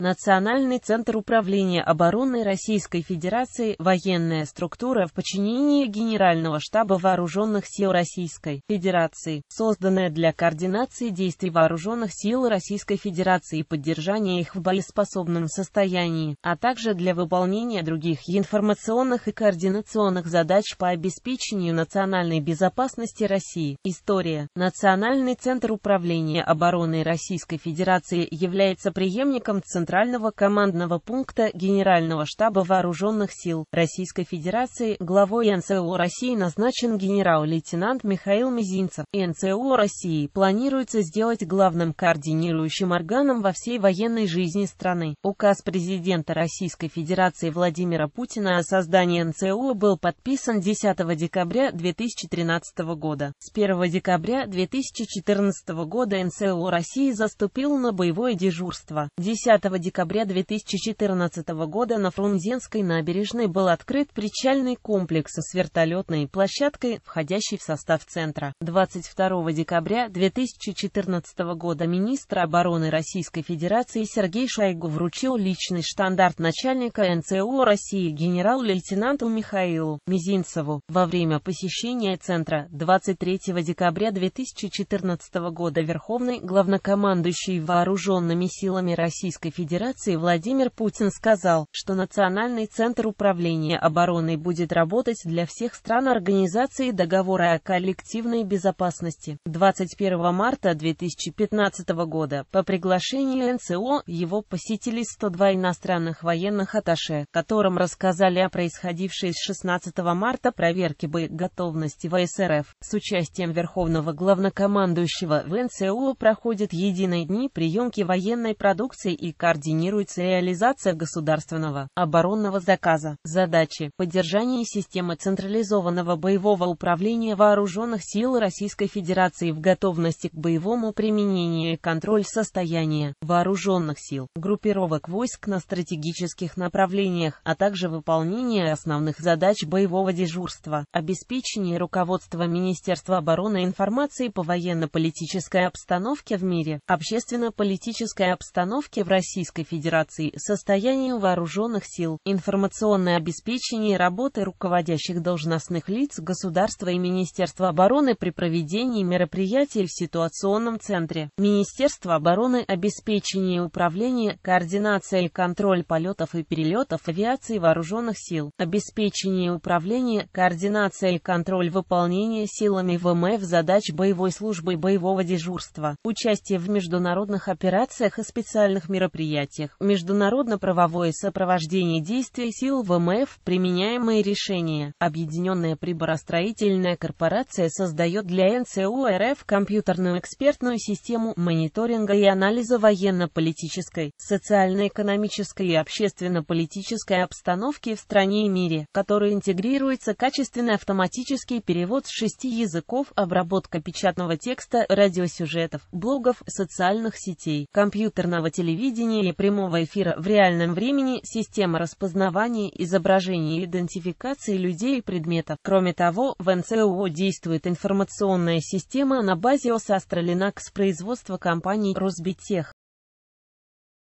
Национальный центр управления обороной Российской Федерации – военная структура в подчинении Генерального штаба Вооруженных сил Российской Федерации, созданная для координации действий Вооруженных сил Российской Федерации и поддержания их в боеспособном состоянии, а также для выполнения других информационных и координационных задач по обеспечению национальной безопасности России. История. Национальный центр управления обороной Российской Федерации является преемником Центра Центрального командного пункта Генерального штаба Вооруженных сил Российской Федерации главой НЦО России назначен генерал-лейтенант Михаил Мизинцев. НЦО России планируется сделать главным координирующим органом во всей военной жизни страны. Указ президента Российской Федерации Владимира Путина о создании НЦО был подписан 10 декабря 2013 года. С 1 декабря 2014 года НЦО России заступил на боевое дежурство. 10 декабря 2014 года на Фрунзенской набережной был открыт причальный комплекс с вертолетной площадкой, входящей в состав центра. 22 декабря 2014 года министр обороны Российской Федерации Сергей Шойгу вручил личный штандарт начальника НЦУ России генерал-лейтенанту Михаилу Мизинцеву. Во время посещения центра 23 декабря 2014 года Верховный главнокомандующий вооруженными силами Российской Федерации Федерации Владимир Путин сказал, что Национальный центр управления обороной будет работать для всех стран Организации договора о коллективной безопасности. 21 марта 2015 года по приглашению НСО его посетили 102 иностранных военных атташе, которым рассказали о происходившей с 16 марта проверке боеготовности ВСРФ. С участием Верховного главнокомандующего в НСО проходят единые дни приемки военной продукции и координации координируется реализация государственного оборонного заказа. Задачи – поддержания системы централизованного боевого управления вооруженных сил Российской Федерации в готовности к боевому применению и контроль состояния вооруженных сил, группировок войск на стратегических направлениях, а также выполнение основных задач боевого дежурства, обеспечение руководства Министерства обороны информации по военно-политической обстановке в мире, общественно-политической обстановке в России, Российской Федерации, состоянию вооруженных сил, информационное обеспечение работы руководящих должностных лиц государства и Министерства обороны при проведении мероприятий в ситуационном центре, Министерство обороны обеспечение управления, координация и контроль полетов и перелетов авиации вооруженных сил, обеспечение управления, координация и контроль выполнения силами ВМФ задач боевой службы и боевого дежурства, участие в международных операциях и специальных мероприятиях, мероприятиях, международно-правовое сопровождение действий сил ВМФ, применяемые решения. Объединенная приборостроительная корпорация создает для НЦУ РФ компьютерную экспертную систему мониторинга и анализа военно-политической, социально-экономической и общественно-политической обстановки в стране и мире, которой интегрируется качественный автоматический перевод с шести языков, обработка печатного текста, радиосюжетов, блогов, социальных сетей, компьютерного телевидения или прямого эфира в реальном времени, система распознавания изображений и идентификации людей и предметов. Кроме того, в НЦО действует информационная система на базе ОСАСТРА Linux производства компании Росбитех.